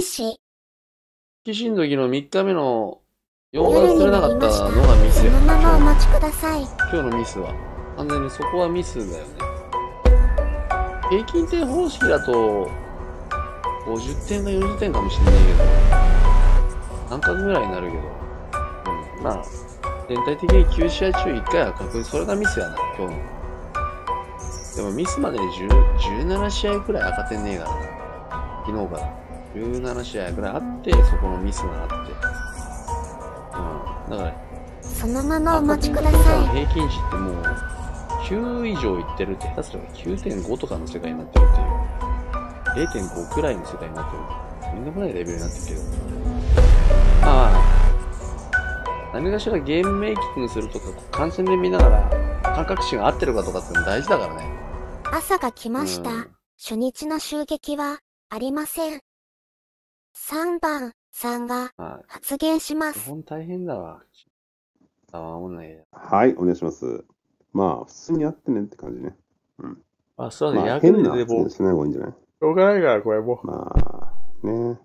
岸。士の時の3日目の4番釣れなかったのがミスや。そのままお待ちください。今日のミスは。完全にそこはミスだよね。平均点方式だと、50点が40点かもしれないけど、何回ぐらいになるけど、うん、まあ、全体的に9試合中1回は確実、それがミスやな、今日の。でもミスまでに17試合くらい赤点ねえからな。昨日から。17試合ぐらいあってそこのミスがあって、うん、だからそのままお待ちください平均値ってもう9以上いってるって下手すれば9.5とかの世界になってるっていう0.5くらいの世界になってるとんでもないレベルになってるけどまあ何かしらゲームメイキングするとか観戦で見ながら感覚値が合ってるかとかっての大事だからね朝が来ました、うん、初日の襲撃はありません3番さんが発言しま基す。本大変だわ。あないはい、お願いします。まあ、普通にやってねって感じね。うん。あ、そうだね。まあ、変な発言、しない方がいいんじゃないしょうがないから、これもまあ、ね。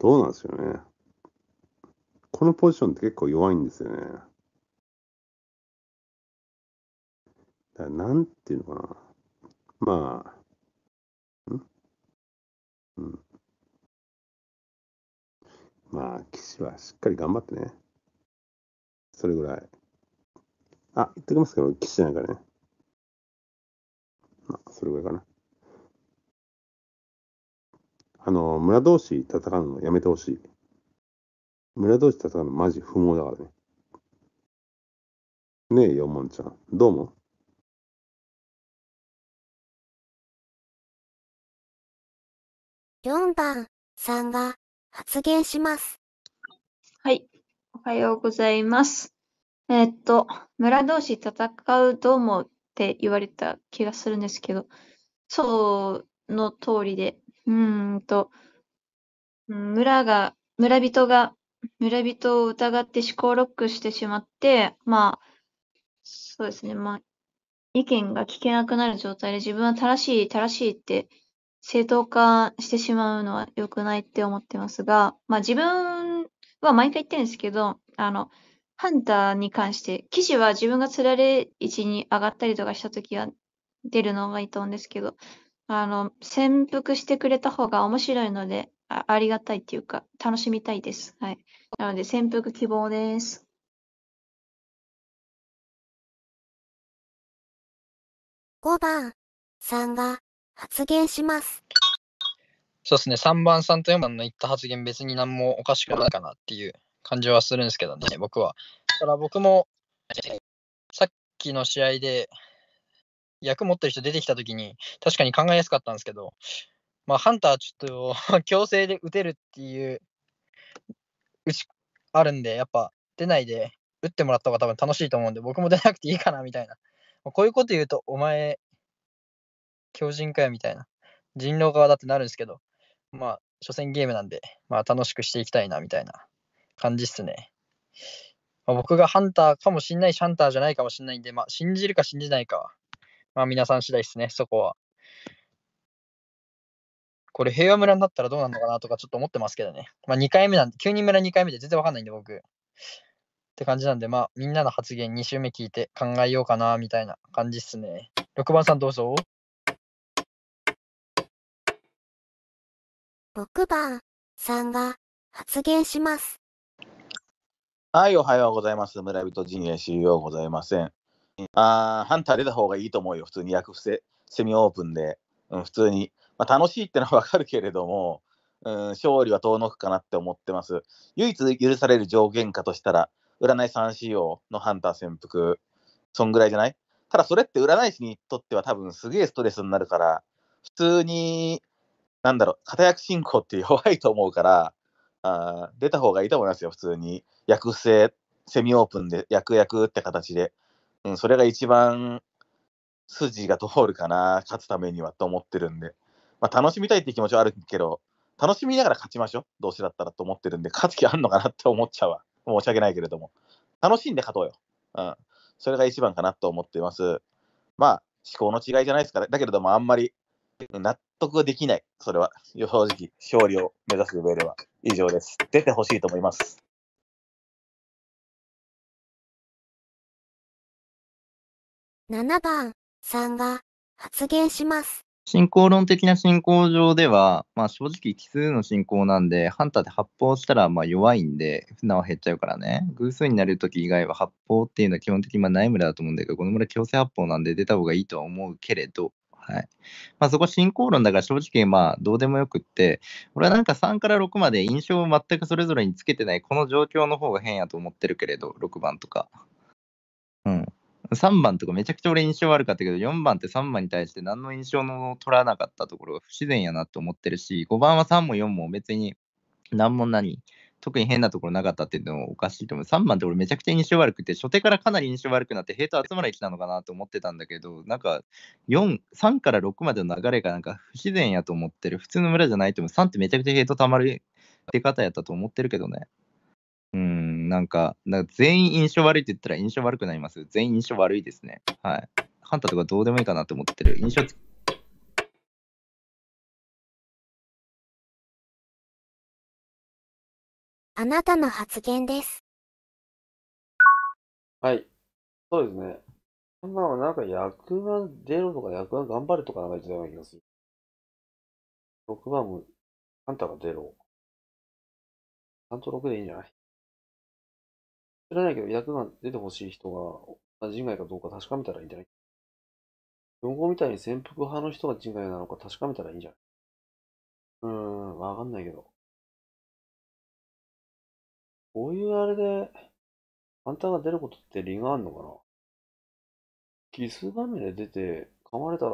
どうなんですよね。このポジションって結構弱いんですよね。だなんていうのかな。まあ、んうん。まあ、騎士はしっかり頑張ってね。それぐらい。あ、言っときますけど、騎ゃなんかね。まあ、それぐらいかな。あの、村同士戦うのやめてほしい。村同士戦うのマジ不毛だからね。ねえよ、もんちゃん。どうも。4番さんが発言します。はい。おはようございます。えー、っと、村同士戦うどうもって言われた気がするんですけど、そうの通りで、うんと、村が、村人が村人を疑って思考ロックしてしまって、まあ、そうですね、まあ、意見が聞けなくなる状態で自分は正しい、正しいって正当化してしまうのは良くないって思ってますが、まあ自分は毎回言ってるんですけど、あの、ハンターに関して、記事は自分が釣られ位置に上がったりとかした時は出るのがいいと思うんですけど、あの、潜伏してくれた方が面白いので、あありがたいっていうか、楽しみたいです。はい。なので、潜伏希望です。5番、3が、発言します。そうですね、3番さんと4番の言った発言、別に何もおかしくないかなっていう感じはするんですけどね、僕は。ただ僕も、さっきの試合で、役持ってる人出てきたときに、確かに考えやすかったんですけど、まあ、ハンターちょっと、強制で打てるっていう、うち、あるんで、やっぱ出ないで打ってもらった方が多分楽しいと思うんで、僕も出なくていいかなみたいな。こういうこと言うと、お前、強人かよみたいな、人狼側だってなるんですけど、まあ、所詮ゲームなんで、まあ、楽しくしていきたいなみたいな感じっすね。まあ、僕がハンターかもしんないし、ハンターじゃないかもしんないんで、まあ、信じるか信じないかは、まあ、皆さん次第っすね、そこは。これ平和村になったらどうなのかなとかちょっと思ってますけどね。まあ2回目なんで、9人村2回目で全然わかんないんで僕。って感じなんで、まあみんなの発言2周目聞いて考えようかなみたいな感じっすね。6番さんどうぞ。6番さんが発言します。はい、おはようございます。村人陣営 CEO ございません。あハンター出た方がいいと思うよ。普通に役伏せセミオープンで。うん、普通に。まあ、楽しいってのはわかるけれども、うん、勝利は遠のくかなって思ってます。唯一許される上限下としたら、占い三仕様のハンター潜伏。そんぐらいじゃないただそれって占い師にとっては多分すげえストレスになるから、普通になんだろう、片役進行って弱いと思うから、あ出た方がいいと思いますよ、普通に。役不正、セミオープンで、役役って形で。うん、それが一番筋が通るかな、勝つためにはと思ってるんで。まあ、楽しみたいって気持ちはあるけど、楽しみながら勝ちましょう。どうせだったらと思ってるんで、勝つ気あんのかなって思っちゃうわ。申し訳ないけれども。楽しんで勝とうよ。うん。それが一番かなと思っています。まあ、思考の違いじゃないですか。ら。だけれども、あんまり得できない。それは。正直、勝利を目指す上では。以上です。出てほしいと思います。7番さんが発言します。進行論的な進行上では、まあ、正直奇数の進行なんで、ハンターで発砲したらまあ弱いんで、船は減っちゃうからね、偶数になるとき以外は発砲っていうのは基本的にまない村だと思うんだけど、この村強制発砲なんで出た方がいいとは思うけれど、はい。まあそこ進行論だから正直まあどうでもよくって、俺はなんか3から6まで印象を全くそれぞれにつけてないこの状況の方が変やと思ってるけれど、6番とか。うん。3番とかめちゃくちゃ俺印象悪かったけど、4番って3番に対して何の印象の取らなかったところが不自然やなと思ってるし、5番は3も4も別に何も何特に変なところなかったっていうのもおかしいと思う。3番って俺めちゃくちゃ印象悪くて、初手からかなり印象悪くなって、ヘイト集まる位置たのかなと思ってたんだけど、なんか4、3から6までの流れがなんか不自然やと思ってる。普通の村じゃないと思う。3ってめちゃくちゃヘイトたまる出方やったと思ってるけどね。うん、なんか、なんか全員印象悪いって言ったら印象悪くなります。全員印象悪いですね。はい。ハンターとかどうでもいいかなと思ってる。印象あなたの発言です。はい。そうですね。まあ、なんか役が出ろとか役が頑張るとかなんか言ってたような気がする。6番も、あんたが出ろ。んと6でいいんじゃない知らないけど、役が出てほしい人が、人外かどうか確かめたらいいんじゃない ?4 号みたいに潜伏派の人が人外なのか確かめたらいいんじゃないうん、わかんないけど。こういうあれで、ターが出ることって理があるのかなキス画面で出て噛まれたら、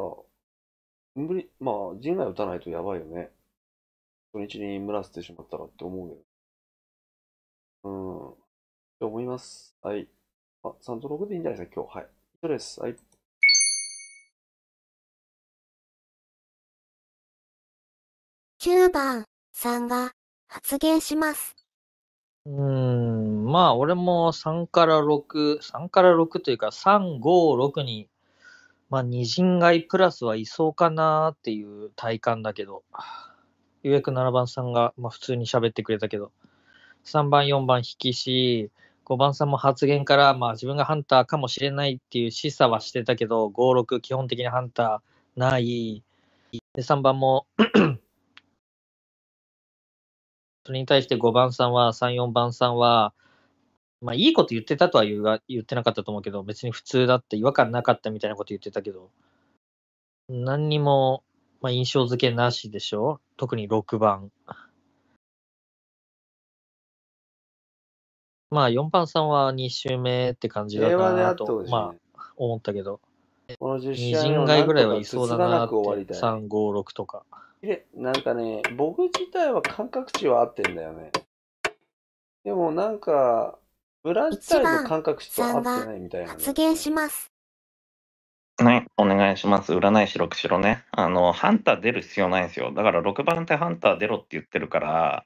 無理、まあ、陣外打たないとやばいよね。初日にムラせてしまったらって思うけど。うん。って思います。はい。あ、3と6でいいんじゃないですか、今日。はい。以上です。はい。9番さんが発言します。うん、まあ俺も3から6、3から6というか3、5、6に、まあ二人外プラスはいそうかなっていう体感だけど、ようやく7番さんが、まあ、普通に喋ってくれたけど、3番、4番引きし、5番さんも発言から、まあ自分がハンターかもしれないっていう示唆はしてたけど、5、6基本的にハンターない。で、3番もそれに対して5番さんは、3、4番さんは、まあ、いいこと言ってたとは言うが言ってなかったと思うけど、別に普通だって違和感なかったみたいなこと言ってたけど、何にも、まあ、印象付けなしでしょ特に6番。まあ、4番さんは2周目って感じだなと、ね、まあ、思ったけど、この10試合2人外ぐらいはいそうだなって、3、5、6とか。で、なんかね、僕自体は感覚値は合ってんだよね。でもなんか、裏自体の感覚値と合ってないみたいな、ね。発言します。ね、お願いします。占い師6しろね。あの、ハンター出る必要ないんですよ。だから6番手ハンター出ろって言ってるから、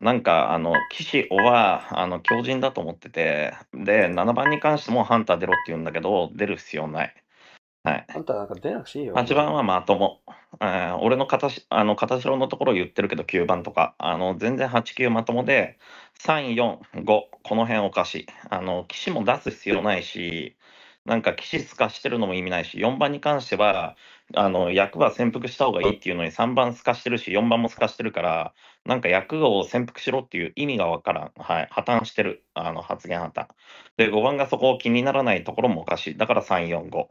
なんか、あの、騎士おは、あの、狂人だと思ってて、で、7番に関してもハンター出ろって言うんだけど、出る必要ない。はい。あんたなんか出なくていいよ。8番はまとも。えー、俺の片あの片白のところ言ってるけど9番とか、あの全然8、9まともで、3、4、5、この辺おかしい。あの、騎士も出す必要ないし、なんか騎士透かしてるのも意味ないし、4番に関しては、あの役は潜伏した方がいいっていうのに3番透かしてるし、4番も透かしてるから、なんか役を潜伏しろっていう意味がわからん。はい。破綻してる。あの発言破綻。で、5番がそこを気にならないところもおかしい。だから3、4、5。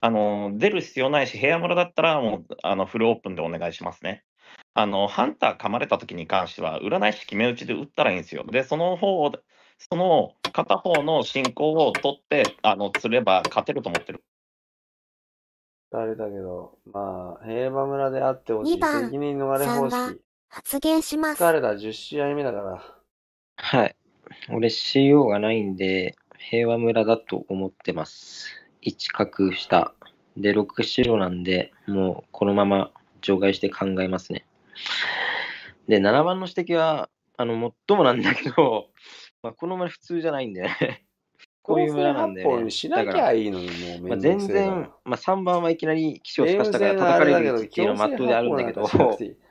あの、出る必要ないし、部屋村だったら、もう、あの、フルオープンでお願いしますね。あの、ハンター噛まれた時に関しては、占い師決め打ちで打ったらいいんですよ。で、その方を、その片方の進行を取って、あの、釣れば勝てると思ってる。あれだけど、まあ、平和村であってほしい。2番責任逃れ方式。発言します。疲れた10試合目だから。はい。俺 CO がないんで、平和村だと思ってます。1角下。で、6白なんで、もうこのまま除外して考えますね。で、7番の指摘は、あの、もっともなんだけど、まあ、このまま普通じゃないんでね。こういう村なんで、ね。しなきゃいいのに、もう、まあ、全然、まあ、3番はいきなり騎士をかしたから叩かれるっていうのはまっとうであるんだけど、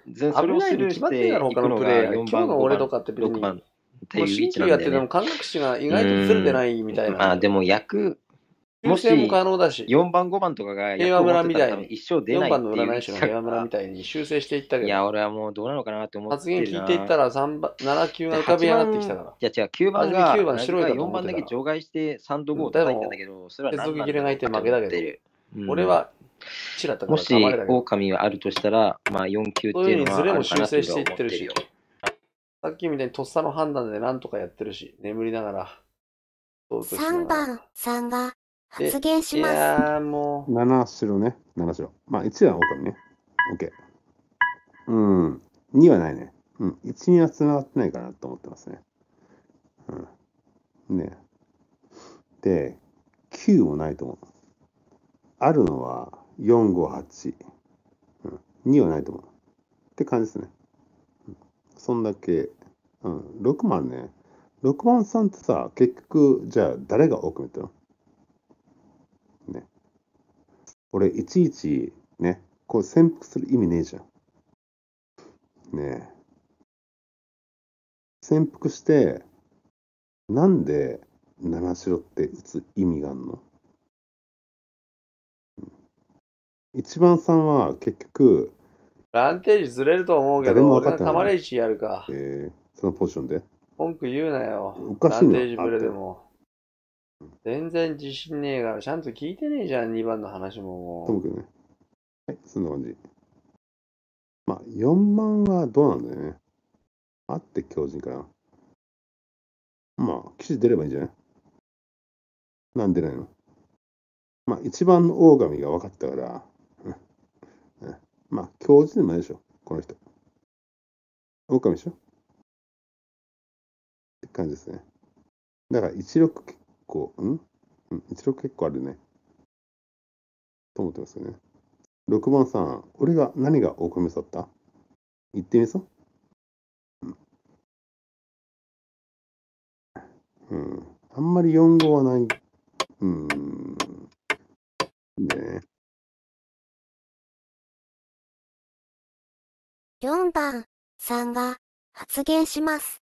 全それをスルーしていくのが4番、5番、6番っていう位置なんね。新やってても感覚値が意外とずれてないみたいな。うん、まあ、でも役、もしも可能だし、4番、5番とかが平和村みたいに、一生出ない4番の占い師の平和村みたいに修正していったけど、いや、俺はもうどうなのかなと思って発言聞いていったら3番、7、9が浮かび上がってきたから。いや、違う、9番が、9番白いだ4番だけ除外して3度5を叩いたんだけど、それは何なんだろうって思ってる。俺はちらたもし、狼があるとしたら、まあ、4級っていうのはあるかな修正していってるし、さっきみたいにとっさの判断で何とかやってるし、眠りながら。3番、3が発言します。いやもう。7白ね。七白。まあ、1は狼ね。OK。うん。2はないね。うん。1、2は繋がってないかなと思ってますね。うん。ねで、9もないと思う。あるのは、4、5、8。うん。2はないと思う。って感じですね。うん、そんだけ。うん。6番ね。6番さんってさ、結局、じゃあ誰が多く見ての俺、いちいち、ね、こう潜伏する意味ねえじゃん。ねえ。潜伏して、なんで、七代って打つ意味があるの一番さんは結局、ランテージずれると思うけど、俺が玉ねイチやるか。えー、そのポジションで。文句言うなよ。おかしいな。ランテージブレでも。全然自信ねえから、ちゃんと聞いてねえじゃん、2番の話もともくんね。はい、そんな感じ。まあ、4万はどうなんだよね。あって強靭かな。まあ、騎士出ればいいんじゃないなんでないのまあ、一番の狼が分かったから、うんうんまあ、強靭でもないでしょ、この人。狼でしょって感じですね。だから、一力構、うんうん、1、6結構あるね。と思ってますよね。6番さん、俺が何が大神さった言ってみそう、うん、うん。あんまり4号はない。うん。ね4番さんが発言します。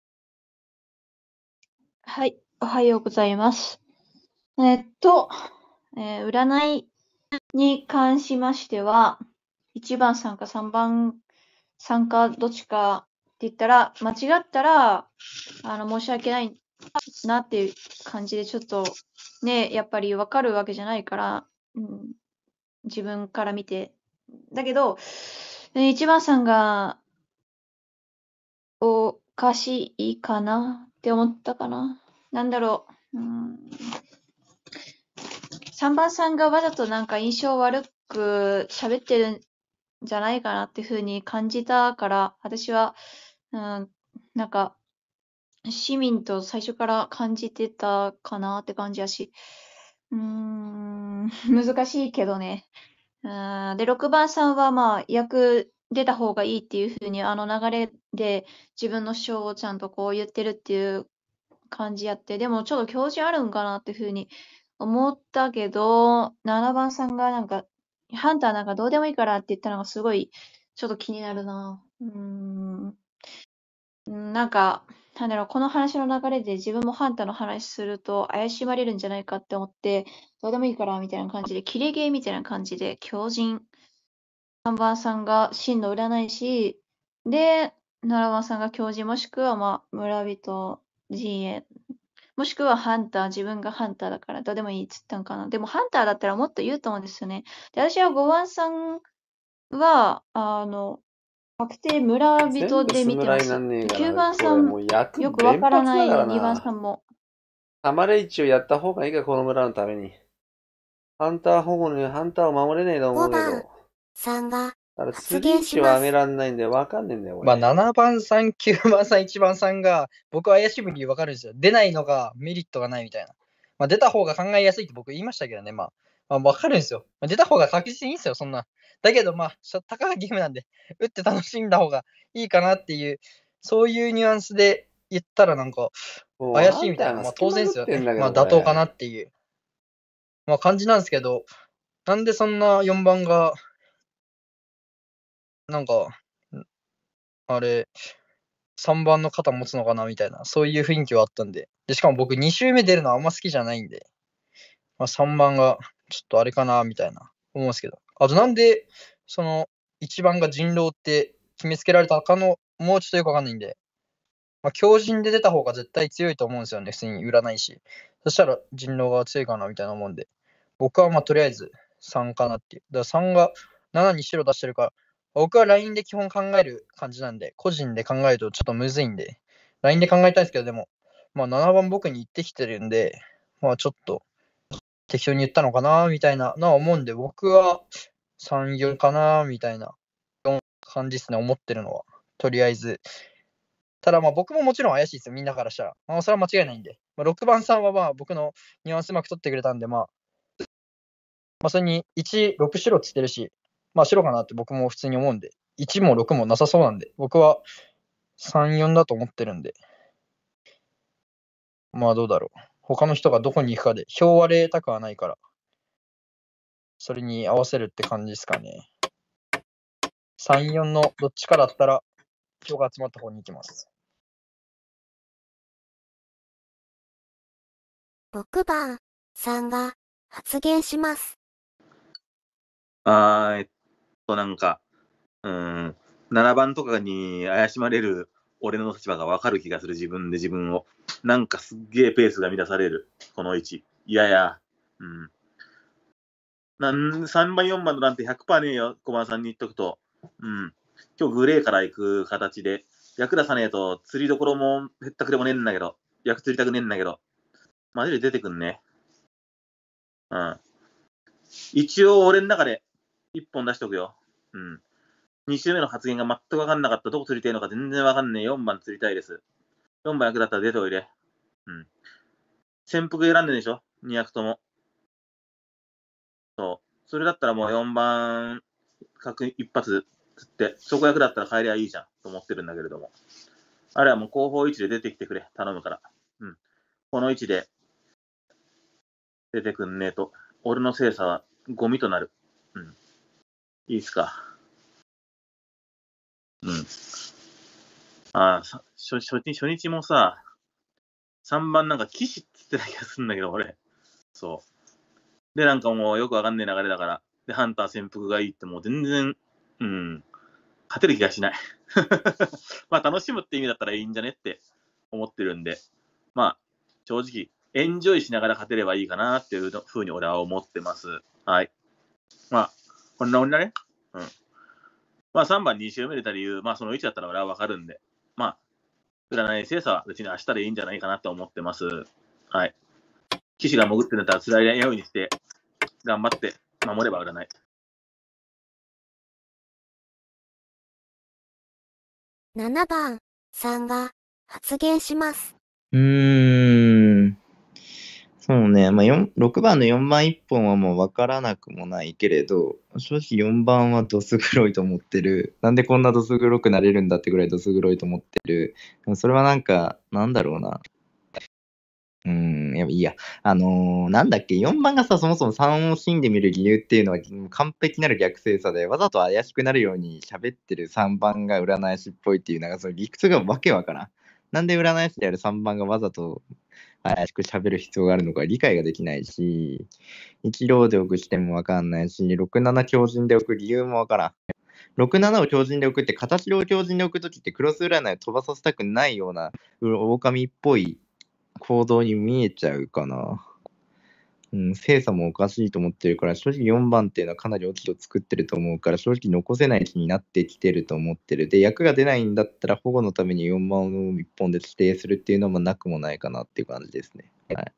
はい。おはようございます。えっと、えー、占いに関しましては、1番さんか3番さんかどっちかって言ったら、間違ったら、あの、申し訳ないなっていう感じで、ちょっとね、やっぱりわかるわけじゃないから、うん、自分から見て。だけど、1番さんがおかしいかなって思ったかな。なんだろう。うん。3番さんがわざとなんか印象悪く喋ってるんじゃないかなっていうふうに感じたから、私は、うん、なんか、市民と最初から感じてたかなって感じやし、うん、難しいけどね。うんで、6番さんはまあ、役出た方がいいっていうふうに、あの流れで自分の主張をちゃんとこう言ってるっていう感じやって、でもちょっと狂人あるんかなってふうに思ったけど、7番さんがなんか、ハンターなんかどうでもいいからって言ったのがすごい、ちょっと気になるな。うん。なんか、なんだろう、この話の流れで自分もハンターの話すると怪しまれるんじゃないかって思って、どうでもいいからみたいな感じで、キレゲーみたいな感じで、狂人。3番さんが真の占い師、で、7番さんが教授もしくは、まあ、村人陣営。もしくはハンター、自分がハンターだから、どうでもいいっつったんかな。でもハンターだったらもっと言うと思うんですよね。で、私はゴワンさんは、あの、確定村人で見てます。9番さん、よくわからない2番さんも。たまれ一をやった方がいいか、この村のために。ハンター保護に、ハンターを守れねえと思うけど。5番さんがあれ、スリーは上げらんないんで、わかんねえんだよ、まあ、俺。7番さん、9番さん、1番さんが、僕は怪しむ理由わかるんですよ。出ないのがメリットがないみたいな。まあ、出た方が考えやすいって僕言いましたけどね、まあ。まあ、わかるんですよ。ま出た方が確実にいいんですよ、そんな。だけど、まあ、高いゲームなんで、打って楽しんだ方がいいかなっていう、そういうニュアンスで言ったらなんか、怪しいみたいな、まあ、当然ですよ、まあ、妥当かなっていう、まあ、感じなんですけど、なんでそんな4番がなんか、あれ、3番の肩持つのかなみたいな、そういう雰囲気はあったんで。で、しかも僕2周目出るのあんま好きじゃないんで、まあ、3番がちょっとあれかなみたいな思うんですけど。あとなんで、その1番が人狼って決めつけられたかの、もうちょっとよくわかんないんで、まあ、強人で出た方が絶対強いと思うんですよね、普通に占い師。そしたら人狼が強いかなみたいなもんで、僕はまあとりあえず3かなっていう。だから3が7に白出してるから、僕は LINE で基本考える感じなんで、個人で考えるとちょっとむずいんで、LINE で考えたいんですけど、でも、まあ7番僕に言ってきてるんで、まあちょっと適当に言ったのかな、みたいなのは思うんで、僕は3、4かな、みたいな感じですね、思ってるのは。とりあえず。ただまあ僕ももちろん怪しいですよ、みんなからしたら。まあそれは間違いないんで。まあ、6番さんはまあ僕のニュアンスうまく取ってくれたんで、まあ、まあそれに1、6白っつってるし、まあ白かなって僕も普通に思うんで、1も6もなさそうなんで、僕は3、4だと思ってるんで、まあどうだろう。他の人がどこに行くかで、票割れたくはないから、それに合わせるって感じですかね。3、4のどっちかだったら、票が集まった方に行きます。6番さんが発言します。あーえっとなんか、うん、7番とかに怪しまれる俺の立場がわかる気がする自分で自分を。なんかすっげえペースが乱される、この位置。いやいや、うん。なん3番、4番のなんて100%ねえよ、小判さんに言っとくと。うん。今日グレーから行く形で、役出さねえと釣りどころもへったくれもねえんだけど、役釣りたくねえんだけど、マジで出てくんね。うん。一応俺の中で一本出しとくよ。うん。2周目の発言が全く分かんなかった。どこ釣りたいのか全然分かんねえ。4番釣りたいです。4番役だったら出ておいで。うん。潜伏選んでんでしょ ?2 役とも。そう。それだったらもう4番確一発釣って、そこ役だったら帰りゃいいじゃんと思ってるんだけれども。あれはもう後方位置で出てきてくれ。頼むから。うん。この位置で出てくんねえと、俺の精査はゴミとなる。いいっすか。うん。ああ、初初日初日もさ、3番なんか騎士って言ってた気がするんだけど、俺。そう。で、なんかもうよくわかんない流れだから。で、ハンター潜伏がいいってもう全然、うん、勝てる気がしない。まあ楽しむって意味だったらいいんじゃねって思ってるんで、まあ正直、エンジョイしながら勝てればいいかなっていうふうに俺は思ってます。はい。まあ、こんな女ね。うん。まあ3番2周目出た理由、まあその位置だったら俺はわかるんで、まあ、占い精査は別に明日でいいんじゃないかなと思ってます。はい。騎士が潜ってんだったら辛いようにして、頑張って守れば占い。7番さんが発言します。うーん。そうね、まあ、6番の4番1本はもう分からなくもないけれど、正直4番はどす黒いと思ってる。なんでこんなどす黒くなれるんだってぐらいどす黒いと思ってる。それはなんか、なんだろうな。うん、やっぱいいや。あのー、なんだっけ、4番がさ、そもそも3をんでみる理由っていうのは完璧なる逆性差で、わざと怪しくなるように喋ってる3番が占い師っぽいっていう、なんかその理屈がわけわからん。なんで占い師である3番がわざと怪しく喋る必要があるのか理解ができないし、1ローで置く視点もわかんないし、67強靭で置く理由もわからん。67を強靭で置くって、形を強靭で置くときってクロス占いを飛ばさせたくないような狼っぽい行動に見えちゃうかな。うん、精査もおかしいと思ってるから、正直4番っていうのはかなり大きく作ってると思うから、正直残せない気になってきてると思ってる。で、役が出ないんだったら、保護のために4番を1本で指定するっていうのもなくもないかなっていう感じですね。はい。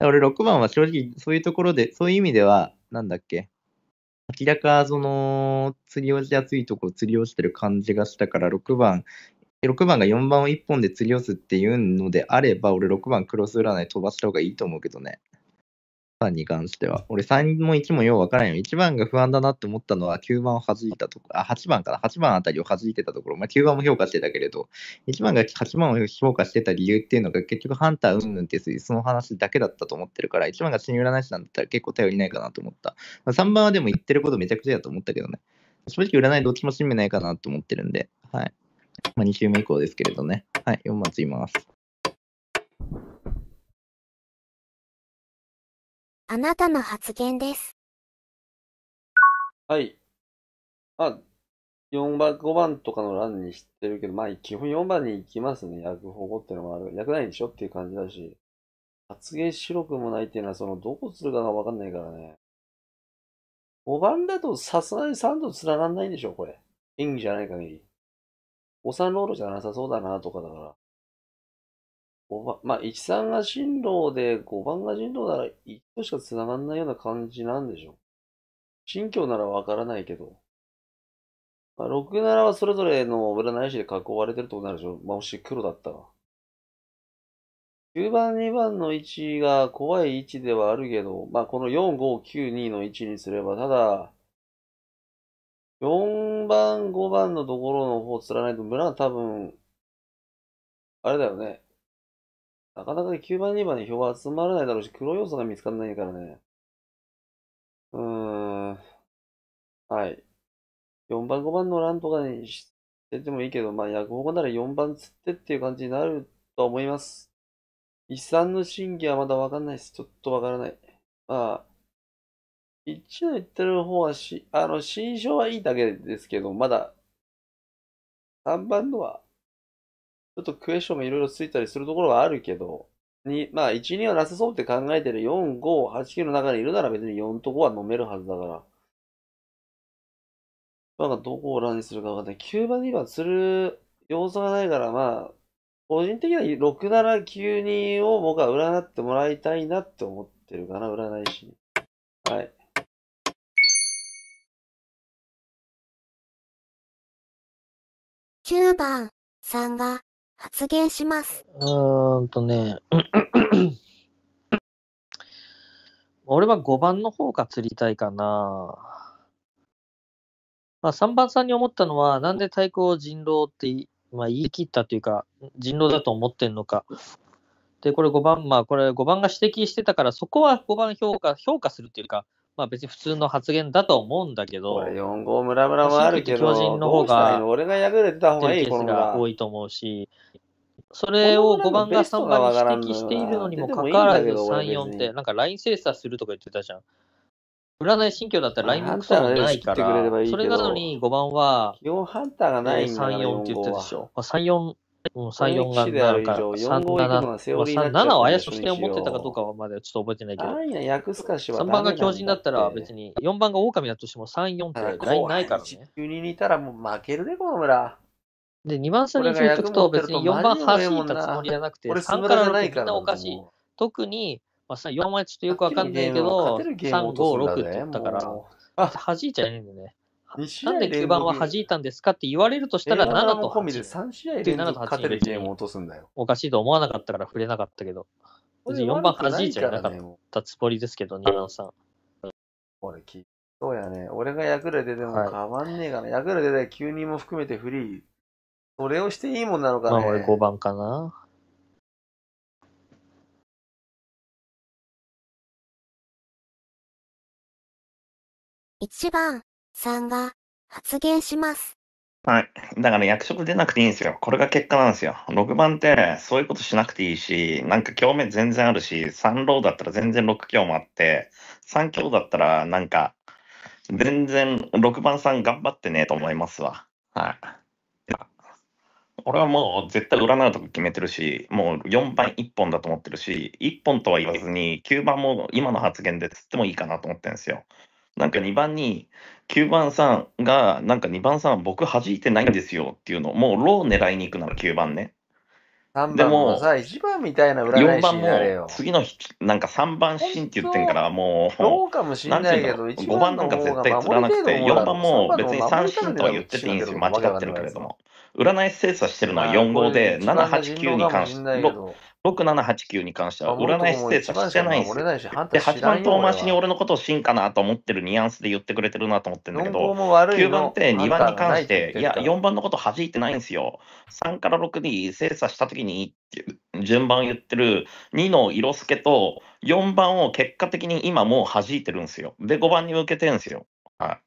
俺、6番は正直、そういうところで、そういう意味では、なんだっけ、明らか、その、釣り落ちやすいとこ釣り落ちてる感じがしたから、6番、6番が4番を1本で釣り寄すっていうのであれば、俺6番クロス占い飛ばした方がいいと思うけどね。に関しては。俺3も1もようわからんよ。1番が不安だなって思ったのは9番を弾いたとこ、あ、8番かな。8番あたりを弾いてたところ、まあ、9番も評価してたけれど、1番が8番を評価してた理由っていうのが結局ハンターうんぬんってその話だけだったと思ってるから、1番が死に占い師なんだったら結構頼りないかなと思った。まあ、3番はでも言ってることめちゃくちゃやと思ったけどね。正直占いどっちも信めないかなと思ってるんで、はい。まあ、2週目以降ですけれどね。はい、4番ついます。あなたの発言です。はい。まあ、4番、5番とかの欄にしてるけど、まあ、基本4番に行きますね。役保護ってのもある。役ないでしょっていう感じだし。発言白くもないっていうのは、その、どこするかがわかんないからね。5番だとさすがに3と繋がんないんでしょ、これ。演技じゃない限り。お三ロールじゃなさそうだな、とかだから。5番、まあ、13が進路で、5番が進路なら1としか繋がんないような感じなんでしょう。新居ならわからないけど。まあ、6、7はそれぞれの占い師で囲われてるとこになるでしょう。まあ、もし黒だったら。9番、2番の位置が怖い位置ではあるけど、まあ、この4、5、9、2の位置にすれば、ただ、4番、5番のところの方を釣らないと村は多分、あれだよね。なかなか9番2番に票は集まらないだろうし、黒要素が見つからないからね。うーん。はい。4番5番の欄とかにしててもいいけど、まあ、役法なら4番釣ってっていう感じになると思います。遺産の真偽はまだわかんないです。ちょっとわからない。まあ、一応言ってる方はし、あの、新章はいいだけですけど、まだ、3番のはょっとクエスチョンもいろいろついたりするところはあるけど、に、まあ、1、2はなさそうって考えてる4、5、8、9の中にいるなら別に4と5は飲めるはずだから。なんかどこをランにするかわかんない。9番、2番する要素がないから、まあ、個人的には6、7、9、2を僕は占ってもらいたいなって思ってるかな、占い師に。はい。9番、3が発言します。うーんとね、俺は5番の方が釣りたいかな。まあ、3番さんに思ったのは、なんで太鼓を人狼って、まあ、言い切ったというか、人狼だと思ってんのか。で、これ5番、まあ、これ5番が指摘してたから、そこは5番評価、評価するっていうか、まあ別に普通の発言だと思うんだけど、4号ムラムラもあるけど、巨人の方が、俺が敗れた方がいいが多いと思うし、それを5番が3番に指摘しているのにもかかわらず3、4って、なんかライン精査するとか言ってたじゃん。占い心境だったらラインもクソもないから、それなのに5番は、3、4って言ってたでしょ。3、4もう3、4がなるから、3、7、あ、を怪しくして思ってたかどうかはまだちょっと覚えてないけど、3番が強人だったら別に、4番が狼だとしても3、4ってラインないからね。急にいたらもう負けるね、この村。で、2番差に言っとくと別に4番走ったつもりじゃなくて、3から6みんなおかしい。特に、まあ、4枚ちょっとよくわかんないけど、3、5、6って言ったから、弾いちゃいんだよね。なんで9番は弾いたんですかって言われるとしたら7と8。込みで3試合で勝てるゲームを落とすんだよ。おかしいと思わなかったから触れなかったけど。4番弾いちゃいなかったつもりですけど、2番さん。俺、きそうやね。俺がヤクルト出ても変わんねえかな。ヤクルト出て9人も含めてフリー。それをしていいもんなのかね。まあ俺5番かな。1番さんが発言します。はい。だから役職出なくていいんですよ。これが結果なんですよ。6番ってそういうことしなくていいし、なんか強面全然あるし、3ローだったら全然6強もあって、3強だったらなんか全然6番さん頑張ってねと思いますわ。はい。俺はもう絶対占うとこ決めてるし、もう4番1本だと思ってるし、1本とは言わずに9番も今の発言で釣ってもいいかなと思ってるんですよ。なんか2番に、9番さんが、なんか2番さんは僕弾いてないんですよっていうのもうロー狙いに行くなら9番ね。でもさ、番みたいなになれよ。4番も次の日、なんか3番シンって言ってんから、もう、ローかもしんないけど、5番なんか絶対釣らなくて、4番も別に3シンとは言ってていいんですよ、間違ってるけれども。占い精査してるのは4号で、7、8、9に関して、6789に関しては、占い施設はしてないんですで、8番遠回しに俺のことを真かなと思ってるニュアンスで言ってくれてるなと思ってるんだけど、9番って2番に関して、いや、4番のこと弾いてないんですよ。3から6に精査したときに順番言ってる2の色付けと4番を結果的に今もう弾いてるんですよ。で、5番に向けてるんですよ。は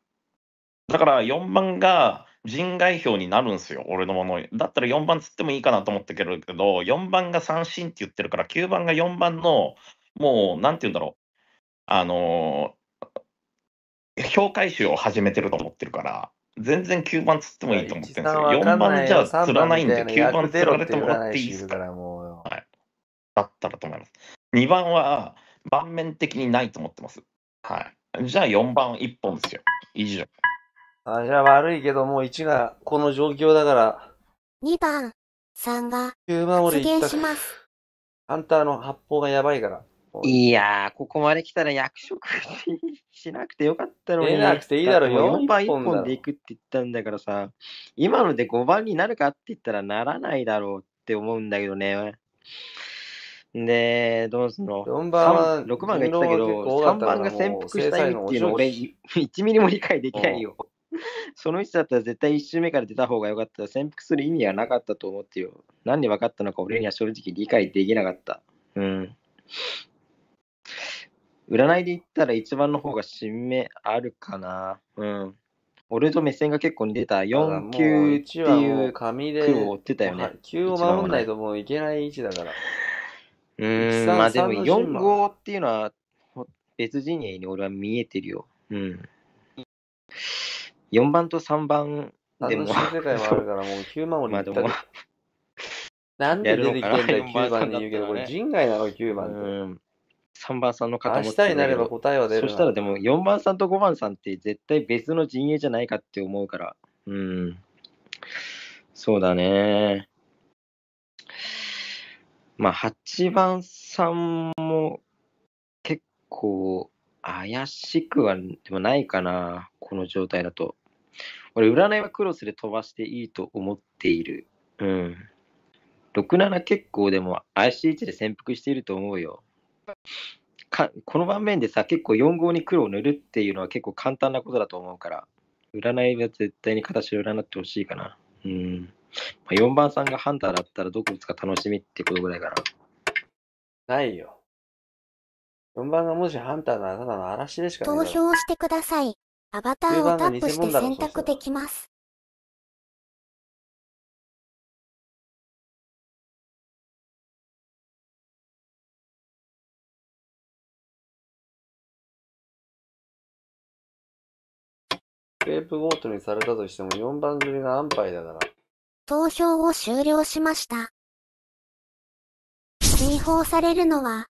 い。だから4番が、人外表になるんすよ、俺のもの。だったら4番つってもいいかなと思ってけど、4番が三振って言ってるから、9番が4番の、もう、なんて言うんだろう、あのー、評価集を始めてると思ってるから、全然9番つってもいいと思ってるんですよ。4番じゃ釣らないんで、9番釣られてもらっていいですかはい、だったらと思います。2番は、盤面的にないと思ってます。はい。じゃあ4番1本ですよ。以上。あ、じゃあ悪いけど、もう1がこの状況だから、2番、3が9守発言します。ハンターの発砲がやばいから。いやー、ここまで来たら役職しなくてよかったのに。しなくていいだろう4番1本でいくって言ったんだからさ、今ので5番になるかって言ったらならないだろうって思うんだけどね。で、どうすんの4番は、六番が言ったけど、3番が潜伏した意っていうの、俺、1ミリも理解できないよ。その位置だったら絶対1周目から出た方が良かった潜伏する意味はなかったと思ってよ何で分かったのか俺には正直理解できなかったうん占いで言ったら1番の方が新名あるかなうん俺と目線が結構似てた4級っていう紙でを追ってたよね9を守んないともういけない位置だからうんまあでも4号っていうのは別陣営に俺は見えてるようん4番と3番でも。新世界もあるから、もう9万たなんで出てきてんだよ、9番で言うけど、これ人外なの、9番って。3番さんの方も明日になれば答えは出るそしたらでも4番さんと5番さんって絶対別の陣営じゃないかって思うからうんそうだねまあ8番さんも結構怪しくはでもないかなこの状態だと俺、占いはクロスで飛ばしていいと思っている。うん。67結構でも IC1 で潜伏していると思うよ。かこの盤面でさ、結構4号に黒を塗るっていうのは結構簡単なことだと思うから、占いは絶対に形を占ってほしいかな。うん。まあ、4番さんがハンターだったらどこ打つか楽しみってことぐらいかな。ないよ。4番がもしハンターならただの嵐でしかない。投票してください。アバターをタップして選択できます。クレープにされたとしても4番組が安牌だから。投票を終了しました。追放されるのは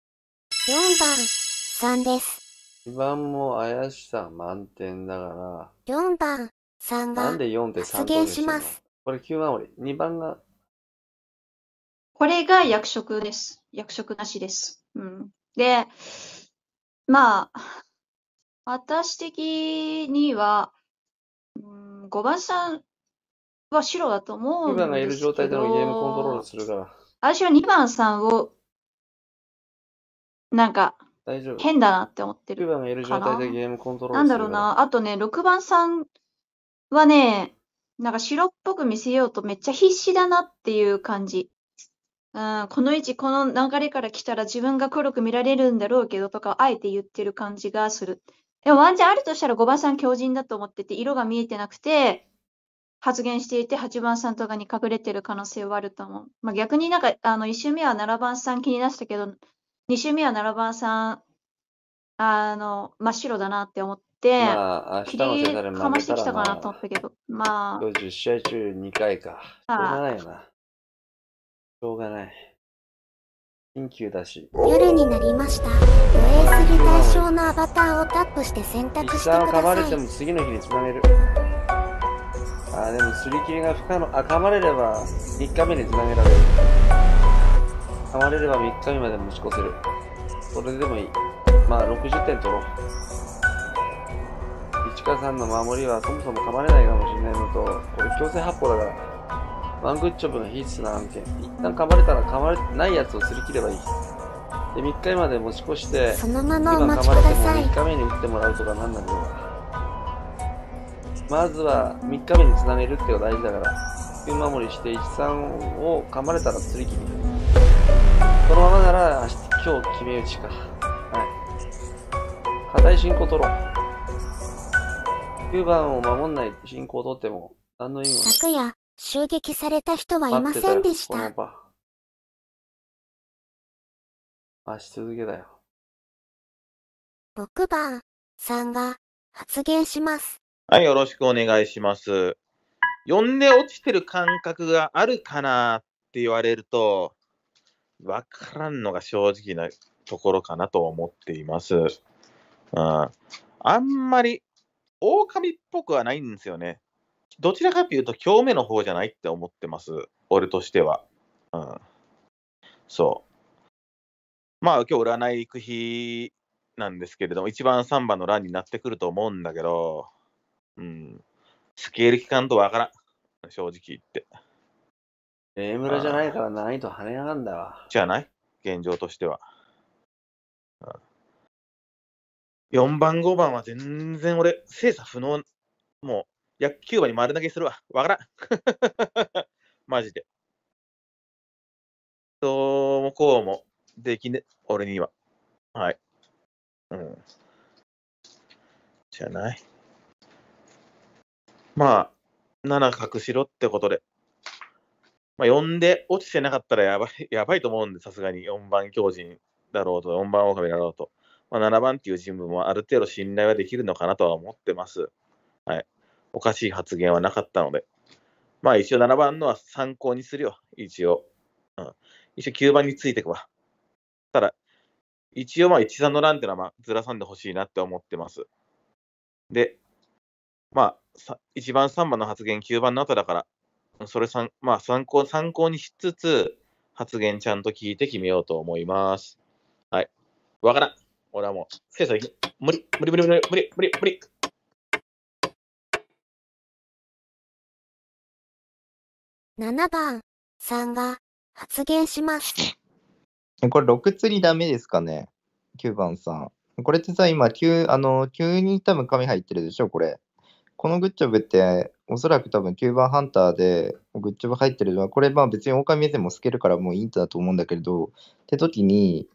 4番3です。1番も怪しさ満点だから、4番、3番、なんで4って3発言します。これ9番折り、2番が。これが役職です。役職なしです。うん、で、まあ、私的には、うん、5番さんは白だと思うんですけど。9番がいる状態でのゲームコントロールするから。私は2番さんを、なんか、大丈夫。変だなって思ってる。クいる状態でゲームコントロールなんだろうな。あとね、6番さんはね、なんか白っぽく見せようとめっちゃ必死だなっていう感じ。うん、この位置、この流れから来たら自分が黒く見られるんだろうけどとか、あえて言ってる感じがする。でもワンチャンあるとしたら5番さん強靭だと思ってて、色が見えてなくて、発言していて8番さんとかに隠れてる可能性はあると思う。まあ、逆になんか、あの、1周目は7番さん気になしたけど、2周目は7番さん、あの、真っ白だなって思って、まあ、明日のかましてきたかなと思ったけど、まあ。50試合中2回か。しょうがないよな。しょうがない。緊急だし。夜になりました。護衛する対象のアバターをタップして選択してください。噛まれても次の日につなげる。あ、でもすり切りが不可能。あ、噛まれれば3日目につなげられる。たまれれば3日目まで持ち越せるそれでもいいまあ60点取ろう市川さんの守りはそもそも噛まれないかもしれないのとこれ強制発砲だからワングッチョブの必須な案件一旦噛まれたら噛まれてないやつを擦り切ればいいで3日まで持ち越してそのままお待ちください今噛まれても3日目に打ってもらうとか何なんだろうまずは3日目につなげるってのが大事だから9守りして13を噛まれたら釣り切りこのままなら今日決め打ちかはい課題進行取ろう9番を守んない進行取っても何の意味もない昨夜襲撃された人はいませんでした待ち続けだよ6番さんが発言しますはいよろしくお願いします呼んで落ちてる感覚があるかなって言われるとわからんのが正直なところかなと思っています。うん、あんまり、狼っぽくはないんですよね。どちらかというと、京目の方じゃないって思ってます。俺としては。うん。そう。まあ、今日占い行く日なんですけれども、1番、3番の欄になってくると思うんだけど、うん。スケール期間とわからん。正直言って。レーじゃないから難易度跳ね上がるんだわ。じゃない現状としては。4番、5番は全然俺、精査不能。もう、野球場に丸投げするわ。わからん。マジで。どうもこうもできね、俺には。はい。うん。じゃない。まあ、7隠しろってことで。まあ、読んで落ちてなかったらやばい やばいと思うんで、さすがに4番強人だろうと、4番狼だろうと、まあ、7番っていう人物もある程度信頼はできるのかなとは思ってます。はい、おかしい発言はなかったので、まあ一応7番のは参考にするよ、一応。うん、一応9番についてくわ。ただ、一応まあ13の欄っていうのはまあずらさんでほしいなって思ってます。で、まあ1番、3番の発言、9番の後だから、それん、まあ、参考参考にしつつ、発言ちゃんと聞いて決めようと思います。はい。わからん。俺はもう、精無理、無理、無理、無理、無理、無理、無理。7番さんが発言します。これ、6釣りダメですかね ?9 番さん。これってさ、今、急、あの、急に多分紙入ってるでしょ、これ。このグッジョブって、おそらく多分9番ハンターでグッジョブ入ってるのは、これまあ別に狼目線も透けるからもうイントだと思うんだけれど、って時に、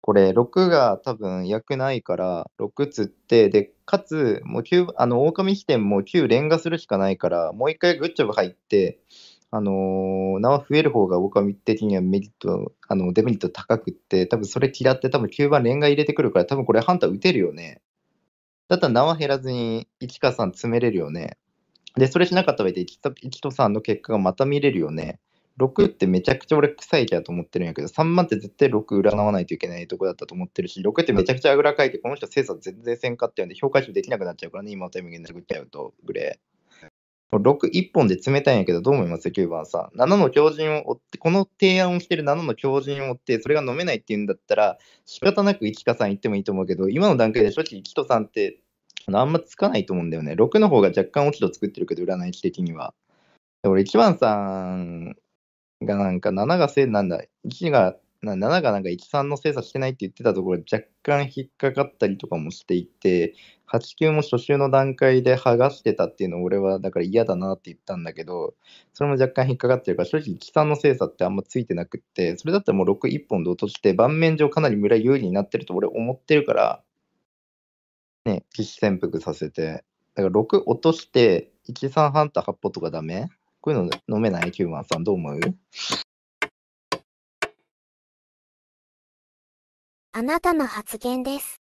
これ6が多分役ないから6つって、で、かつ、もう9、あの、狼飛天も9連画するしかないから、もう1回グッジョブ入って、あのー、縄増える方が狼的にはメリット、あの、デメリット高くって、多分それ嫌って、多分9番連画入れてくるから、多分これハンター打てるよね。だったら何は減らずに、市川さん詰めれるよね。で、それしなかった場合で、市川さんの結果がまた見れるよね。6ってめちゃくちゃ俺臭いゃんと思ってるんやけど、3万って絶対6占わないといけないとこだったと思ってるし、6ってめちゃくちゃあぐらかいて、この人精査全然せんかったよね、評価値できなくなっちゃうからね、今のタイミングで殴っちゃうと、グレー。6、1本で冷たいんやけど、どう思います ?9 番さん。7の強靭を追って、この提案をしてる7の強靭を追って、それが飲めないって言うんだったら、仕方なく一かさん言ってもいいと思うけど、今の段階で正直、1とさんって、あんまつかないと思うんだよね。6の方が若干落ち度作ってるけど、占い師的には。俺、1番さんがなんか7が1なんだ、1がな7がなんか13の精査してないって言ってたところ若干引っかかったりとかもしていて89も初週の段階で剥がしてたっていうのを俺はだから嫌だなって言ったんだけどそれも若干引っかかってるから正直13の精査ってあんまついてなくってそれだったらもう61本で落として盤面上かなり村有利になってると俺思ってるからね棋士潜伏させてだから6落として13ハンター8歩とかダメこういうの飲めない ?9 番さんどう思うあなたの発言です。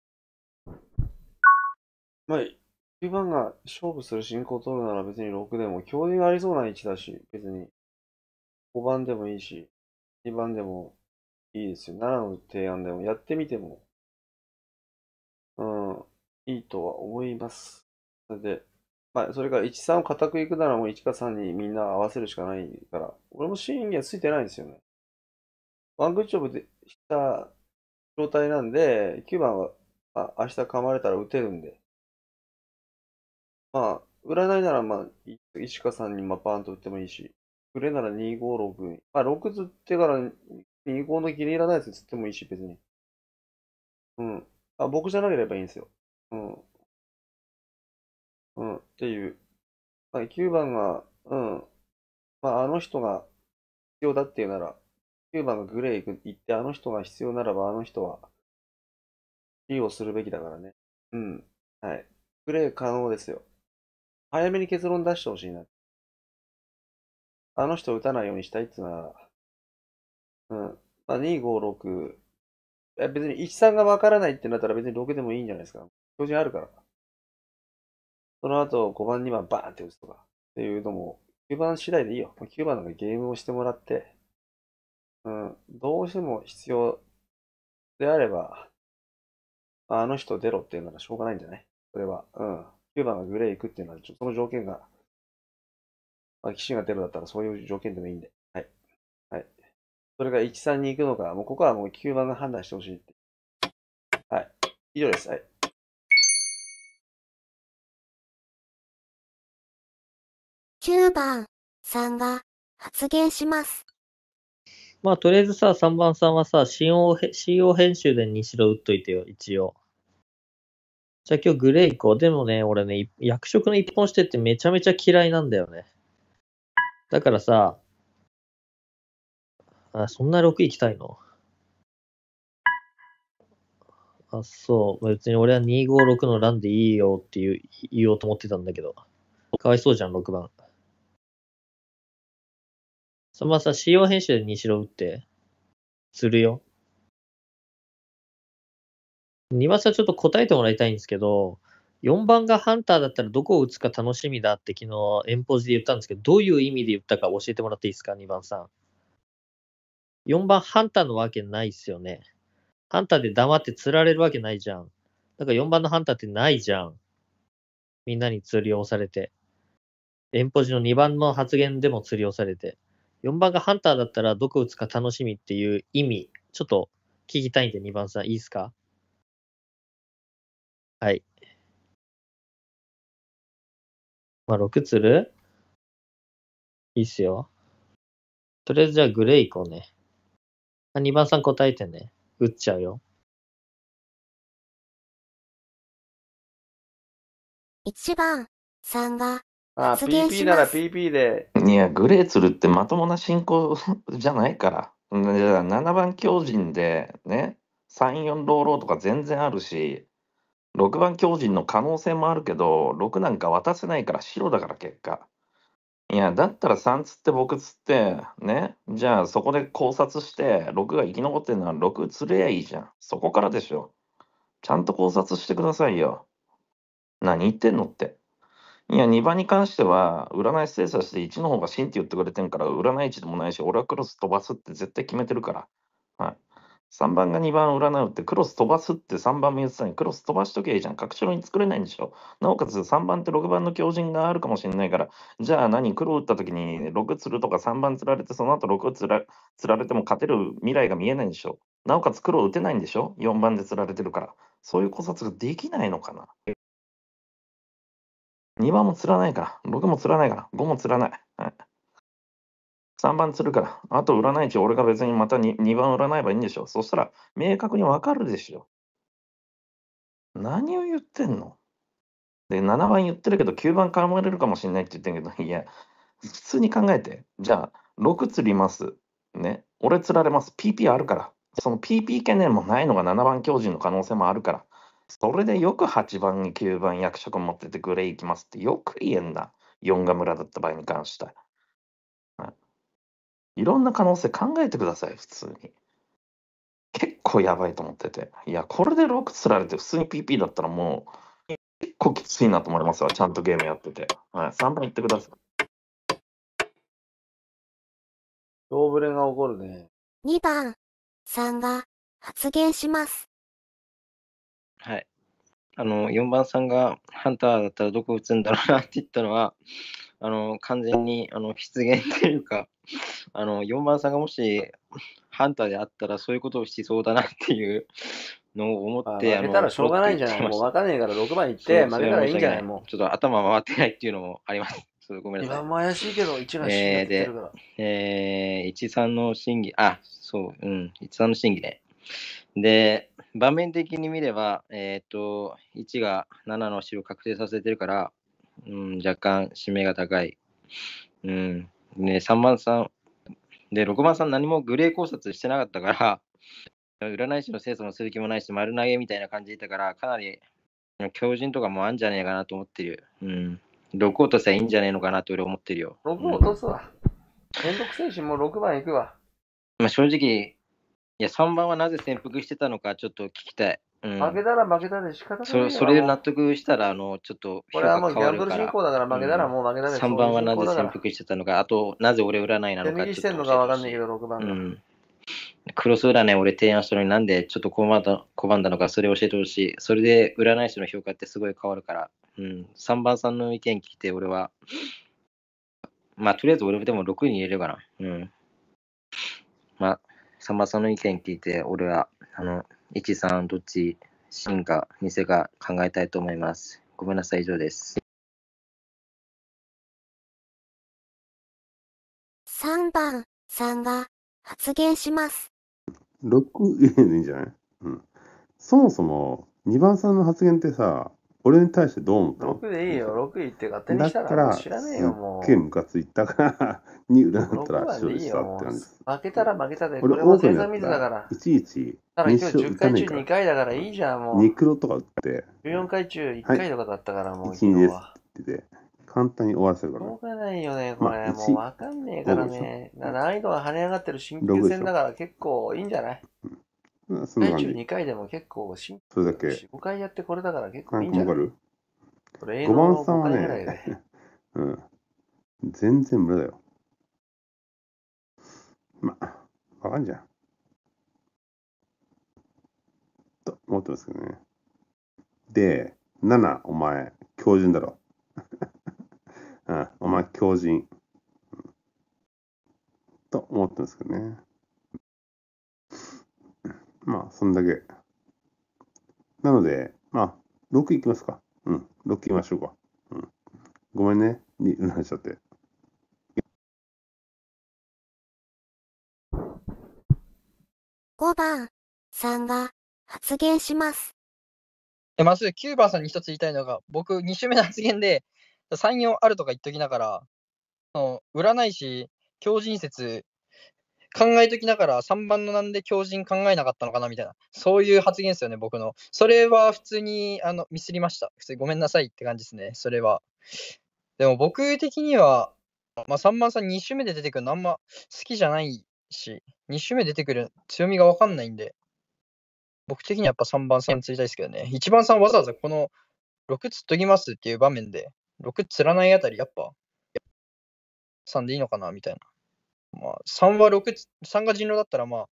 まあ、9番が勝負する進行を取るなら別に6でも、強がありそうな位置だし、別に5番でもいいし、2番でもいいですよ。7の提案でもやってみても、うん、いいとは思います。それで、まあ、それから1、3を固くいくならもう1か3にみんな合わせるしかないから、俺もシーンにはついてないんですよね。ワングッジョブでした状態なんで、9番は、あ、明日噛まれたら打てるんで。まあ、占いなら、まあ、石川さんにまあバーンと打ってもいいし、売れなら256まあ、6釣ってから25のギリいらないやつ釣ってもいいし、別に。うん。あ、僕じゃなければいいんですよ。うん。うん、っていう。まあ、9番が、うん。まあ、あの人が必要だっていうなら、キューバがグレー行って、あの人が必要ならば、あの人は、利用するべきだからね。うん。はい。グレー可能ですよ。早めに結論出してほしいな。あの人を打たないようにしたいってのは、うん。まあ、2、5、6。え、別に1、3がわからないってなったら別に6でもいいんじゃないですか。標準あるから。その後、5番、2番、バーンって打つとか。っていうのも、9番次第でいいよ。9番なんかゲームをしてもらって、うん、どうしても必要であれば、あの人出ろっていうならしょうがないんじゃないそれは。うん。9番がグレー行くっていうのは、その条件が、まあ、騎士が出るだったらそういう条件でもいいんで。はい。はい。それが1、3に行くのか、もうここはもう9番が判断してほしいって。はい。以上です。はい。9番さんが発言します。まあ、とりあえずさ、3番さんはさ、CO 編集で西郎打っといてよ、一応。じゃあ今日グレー行こう。でもね、俺ね、役職の一本してってめちゃめちゃ嫌いなんだよね。だからさ、あ、そんな6行きたいのあ、そう。別に俺は256の欄でいいよっていう言おうと思ってたんだけど。かわいそうじゃん、6番。そのままさ、仕様編集にしろ打って、するよ。2番さんちょっと答えてもらいたいんですけど、4番がハンターだったらどこを打つか楽しみだって昨日遠方ジで言ったんですけど、どういう意味で言ったか教えてもらっていいですか、2番さん。4番ハンターのわけないっすよね。ハンターで黙って釣られるわけないじゃん。だから4番のハンターってないじゃん。みんなに釣りをされて。遠方ジの2番の発言でも釣りをされて。4番がハンターだったらどこ打つか楽しみっていう意味、ちょっと聞きたいんで、2番さん、いいですかはい。まあ、6鶴いいっすよ。とりあえずじゃあグレー行こうね。2番さん答えてね。打っちゃうよ。1番さんがああ、発言 PP しなまらす。PP で。いや、グレーツルってまともな進行 じゃないから。じゃあ7番強靭でね、3、4ローローとか全然あるし、6番強靭の可能性もあるけど、6なんか渡せないから白だから結果。いや、だったら3つって僕つって、ね、じゃあそこで考察して、6が生き残ってるのは6釣れやいいじゃん。そこからでしょ。ちゃんと考察してくださいよ。何言ってんのって。いや、2番に関しては、占い精査して1の方が真って言ってくれてるから、占い値でもないし、俺はクロス飛ばすって絶対決めてるから。はい。3番が2番占うって、クロス飛ばすって3番も言ってたのに、クロス飛ばしとけばいいじゃん。確証に作れないんでしょ。なおかつ3番って6番の強靭があるかもしれないから、じゃあ何、黒打った時に6釣るとか3番釣られて、その後6釣ら釣られても勝てる未来が見えないんでしょ。なおかつ黒打てないんでしょ。4番で釣られてるから。そういう考察ができないのかな。2番も釣らないから、6も釣らないから、5も釣らない。はい、3番釣るから、あと占い値、俺が別にまた 2, 2番占えばいいんでしょ。そしたら、明確にわかるでしょ。何を言ってんので、7番言ってるけど、9番絡まれるかもしれないって言ってんけど、いや、普通に考えて、じゃあ、6釣ります。ね、俺釣られます。PP あるから。その PP 懸念もないのが7番強人の可能性もあるから。それでよく8番、9番役職持っててグレー行きますってよく言えんだ。4が村だった場合に関しては、い。いろんな可能性考えてください、普通に。結構やばいと思ってて。いや、これで6つられて普通に PP だったらもう結構きついなと思いますわ。ちゃんとゲームやってて。はい、3番いってください。ドーブレが起こるね。2番、3が発言します。はい。あの、4番さんがハンターだったらどこ打つんだろうなって言ったのは、あの、完全に、あの、失言というか、あの、4番さんがもし、ハンターであったらそういうことをしそうだなっていうのを思って、負けたらしょうがないんじゃないもう分かんないから6番行って、負けたらいいんじゃないもう。ちょっと頭回ってないっていうのもあります。ちょっとごめんなさい。今も怪しいけど、1がええー、1、3の審議、あ、そう、うん、1、3の審議ね。で、場面的に見れば、えっ、と、1が7の後ろ確定させてるから、うん、若干、指名が高い。うん。ね、3番さん、で、6番さん何もグレー考察してなかったから、占い師の精査もする気もないし、丸投げみたいな感じでいたから、かなり、強人とかもあんじゃねえかなと思ってる。うん。6落とせばいいんじゃねえのかなと俺思ってるよ。6落とすわ。めんどくせえし、もう6番行くわ。まあ正直、いや、3番はなぜ潜伏してたのか、ちょっと聞きたい。うん、負けたら負けたで仕方ないそれ。それで納得したら、あの、ちょっと評これはもうギャンブル進行だから負けたらもう負けたで、うん、3番はなぜ潜伏してたのか、あと、なぜ俺占いなのか。手してんのかかんないけど、6番が。うん、クロス占い俺提案したのになんでちょっと拒んだ拒んだのか、それ教えてほしい。それで占い師の評価ってすごい変わるから。うん、3番さんの意見聞いて、俺は、まあ、とりあえず俺でも6位に入れるかな。うん。まあ、さんまさんの意見聞いて、俺は、あの、いちさん、どっち、真か偽か考えたいと思います。ごめんなさい、以上です。3番さんが発言します。6、いいんじゃないうん。そもそも、2番さんの発言ってさ、俺に対してどう思ったの ?6 でいいよ、6位って勝手にしたから知らねえよ、もう。すっげえムカついたから、2裏だったら勝利したって感じ。負けたら負けたで、これも正座水だから。いちいち。だから今日10回中2回だからいいじゃん、もう。2クロとか打って。14回中1回とかだったから、もう。1、2ですってて。簡単に終わらせるから。しょうがないよね、これ。もうわかんねえからね。難易度が跳ね上がってる新旧戦だから結構いいんじゃない、うんその第12回でも結構し、それだけ。4、5回やってこれだから結構いいんじゃないる5番さんはね、うん。全然無駄だよ。まあ、わかんじゃん。と思ってますけどね。で、7、お前、強人だろ。うん、お前、強人、うん。と思ってますけどね。まあ、そんだけ。なので、まあ、6いきますか。うん、6いきましょうか。うん。ごめんね、に、なんしちゃって。5番さんが発言します。でまず、9番さんに一つ言いたいのが、僕、2週目の発言で、3、4あるとか言っときながら、その占い師、強人説、考えときながら3番のなんで強靭考えなかったのかなみたいな、そういう発言ですよね、僕の。それは普通にあのミスりました。普通にごめんなさいって感じですね、それは。でも僕的には、まあ、3番さん2周目で出てくるのあんま好きじゃないし、2周目出てくる強みがわかんないんで、僕的にはやっぱ3番さん釣りたいですけどね、1番さんわざわざこの6釣っときますっていう場面で、6釣らないあたり、やっぱ3でいいのかなみたいな。まあ、3は6、三が人狼だったら、まあ、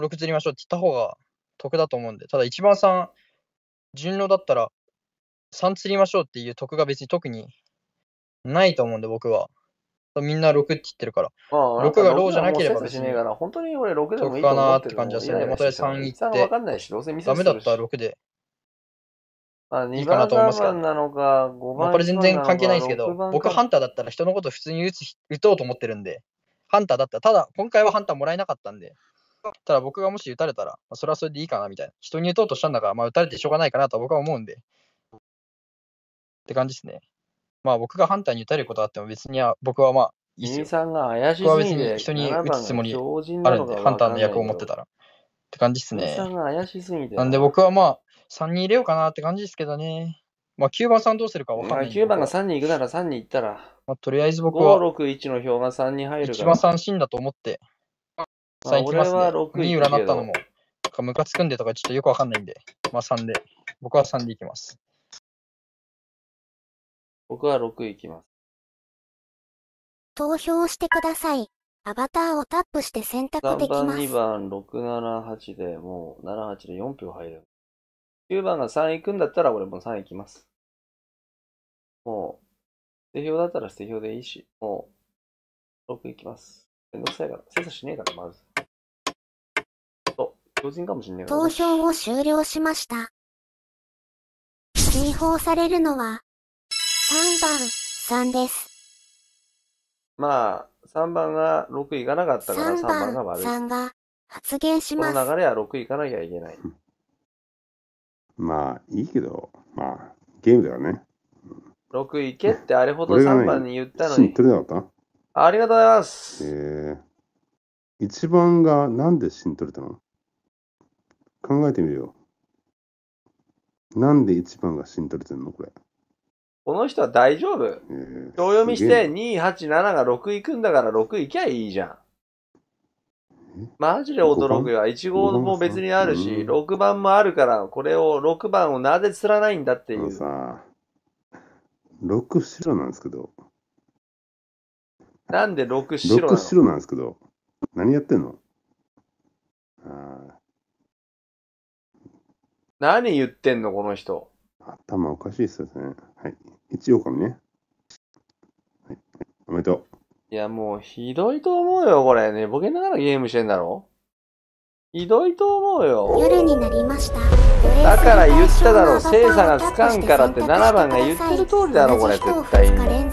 6釣りましょうって言った方が得だと思うんで、ただ1番3、人狼だったら、3釣りましょうっていう得が別に特にないと思うんで、僕は。みんな6って言ってるから。まあ、6がローじゃなければ別に。得でかなって感じはするんで、また3行って。ダメだったら6で。まあ、2番3なのか、5番これ全然関係ないんですけど、僕ハンターだったら人のこと普通に打つ打とうと思ってるんで。ハンターだったただ、今回はハンターもらえなかったんで、ただ僕がもし撃たれたら、まあ、それはそれでいいかなみたいな。人に撃とうとしたんだから、まあ、撃たれてしょうがないかなと僕は思うんで。って感じですね。まあ僕がハンターに打たれることあっても別には僕はまあいいですよ。さんが怪し人に打つつもりあるんで、ハンターの役を持ってたら。って感じですね。なんで僕はまあ3人入れようかなって感じですけどね。まあ、9番さんどうするか分かんない9番が3に行くなら3に行ったら、まあ、とりあえず僕は5、6、1の票が3人入る一から。番三振だと思って、まあさ行きます俺は6 2位占ったのも、なかムカつくんでとかちょっとよくわかんないんで、まあ3で、僕は3でいきます。僕は6行きます。投票してください。アバターをタップして選択できます2。番、6、7、8で、もう、7、8で4票入る。9番が3行くんだったら俺も3行きます。もう、捨て表だったら捨て表でいいし、もう、6行きます。めんどくさいから、精査しねえから、まず。そ強人かもしんねえから。投票を終了しました。追放されるのは、3番、3です。まあ、3番が6いかなかったから3番が悪い。3が発言します。この流れは6いかなきゃいけない。まあ、いいけど、まあ、ゲームだよね。6行けってあれほど3番に言ったのに。なかったありがとうございます。えー、1番がなんで芯取れたの考えてみるよ。なんで1番が芯取れてんのこれ。この人は大丈夫。えー、読みして2、8、7が6行くんだから6行きゃいいじゃん。マジで驚くよ。1号も別にあるし、6番もあるから、これを、6番をなぜ釣らないんだっていう。さ、6白なんですけど。なんで6白なの ?6 白なんですけど。何やってんのあ何言ってんの、この人。頭おかしいっすよね。はい。一狼ね。はい。おめでとう。いや、もう、ひどいと思うよ、これ。寝ぼけながらゲームしてんだろひどいと思うよ。夜になりました。だから言っただろう、精査がつかんからって7番が言ってる通りだろ、これ、絶対に。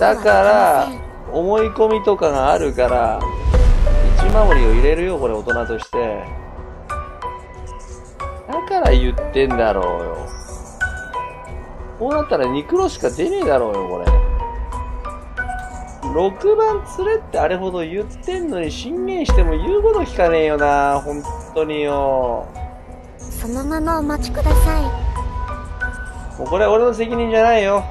だから、思い込みとかがあるから、一守りを入れるよ、これ、大人として。だから言ってんだろうよ。こうなったら肉ロしか出ねえだろうよ、これ。6番釣れってあれほど言ってんのに進言しても言うこと聞かねえよな本当によそのままお待ちくださいもうこれは俺の責任じゃないよ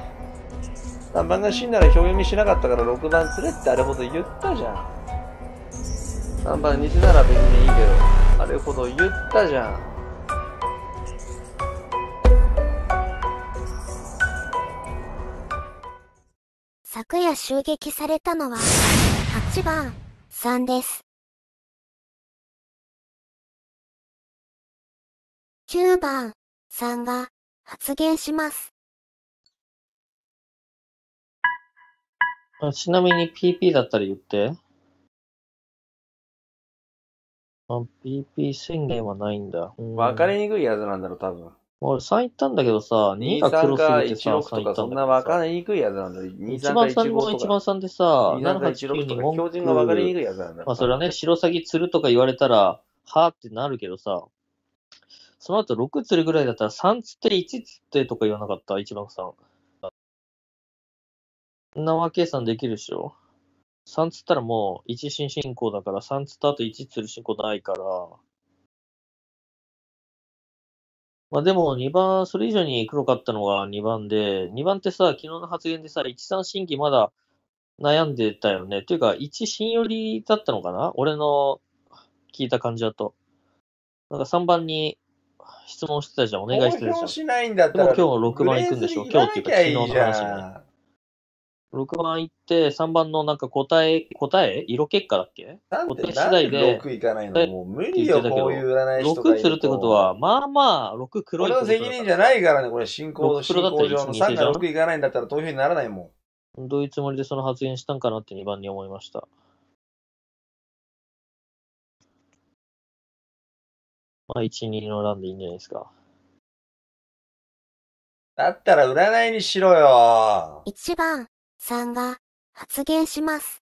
3番が死んだら表読みしなかったから6番釣れってあれほど言ったじゃん3番似なら別にいいけどあれほど言ったじゃん昨夜襲撃されたのは、8番、3です。9番、3が、発言します。あちなみに PP だったら言って。あ、PP 宣言はないんだ。分うん、かりにくいやつなんだろう、多分。俺3行ったんだけどさ、2が黒すぎてさ、3 1 6と行かったそんなだ分けかどさ。りにくいやつなんだよ。2、一3番3もと一番3でさ、2、3か9に文標が分かりにくいやつなんだまあそれはね、白鷺釣るとか言われたら、はぁってなるけどさ、その後6釣るぐらいだったら3釣って1釣ってとか言わなかった、一番3。そんな和計算できるでしょ ?3 釣ったらもう1進進行だから、3釣った後1釣る進行ないから、まあでも2番、それ以上に黒かったのが2番で、2番ってさ、昨日の発言でさ、1、3審議まだ悩んでたよね。というか、1審寄りだったのかな俺の聞いた感じだと。なんか3番に質問してたじゃん、お願いしてたじゃん。しないんだったら。でも今日6番行くんでしょ今日っていうか昨日の話6番行って、3番のなんか答え、答え色結果だっけなんで答え次第で。6行かないのもう無理よ、こういう占い師とか6するってことは、まあまあ、6黒い。これの責任じゃないからね、これ進行の進行上の3が6行かないんだったら投票にならないもん。どういうつもりでその発言したんかなって2番に思いました。まあ、1、2の欄でいいんじゃないですか。だったら占いにしろよ。1番。さんが発言します。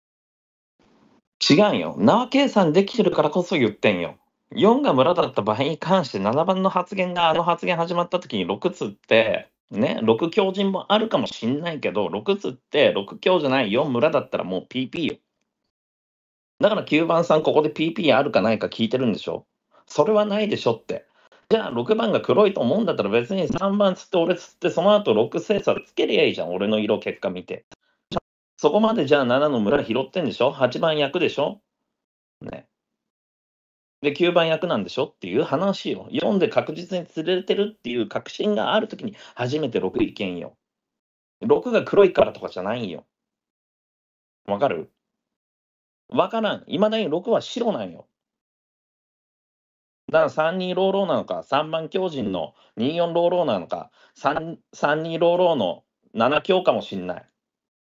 違うよ。縄計算できてるからこそ言ってんよ。4が村だった場合に関して7番の発言があの発言始まった時に6つってね6強人もあるかもしんないけど6つって6強じゃない4村だったらもう PP よだから9番さんここで PP あるかないか聞いてるんでしょそれはないでしょってじゃあ6番が黒いと思うんだったら別に3番つって俺つってその後6精査つけりゃいいじゃん俺の色結果見てそこまでじゃあ7の村拾ってんでしょ ?8 番役でしょね。で、9番役なんでしょっていう話を読んで確実に釣れてるっていう確信があるときに初めて6いけんよ。6が黒いからとかじゃないよ。わかるわからん。いまだに6は白なんよ。だから3人ローローなのか、3番強人の24ローローなのか、3, 3人ローローの7強かもしんない。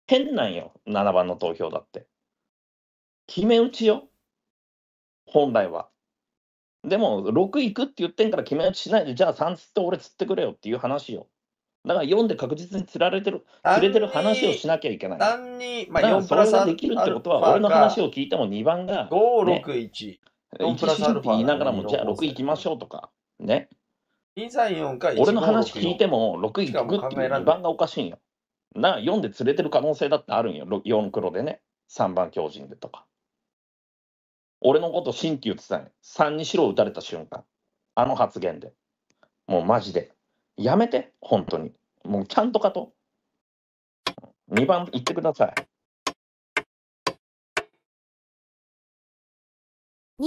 変なんよ、7番の投票だって。決め打ちよ、本来は。でも、6いくって言ってんから決め打ちしないで、じゃあ3つって俺釣ってくれよっていう話よ。だから4で確実に釣られてる、釣れてる話をしなきゃいけない。3に、まあ、4プラスができるってことは、俺の話を聞いても2番が、5、6、1。1プラス言いながらも、じゃあ6いきましょうとか、ね。2、3、4俺の話聞いても、6行くって2番がおかしいんよ。な読んで連れてる可能性だってあるんよ4黒でね3番強人でとか俺のこと新旧言ってたんよ3に白打たれた瞬間あの発言でもうマジでやめて本当にもうちゃんとかと2番言ってください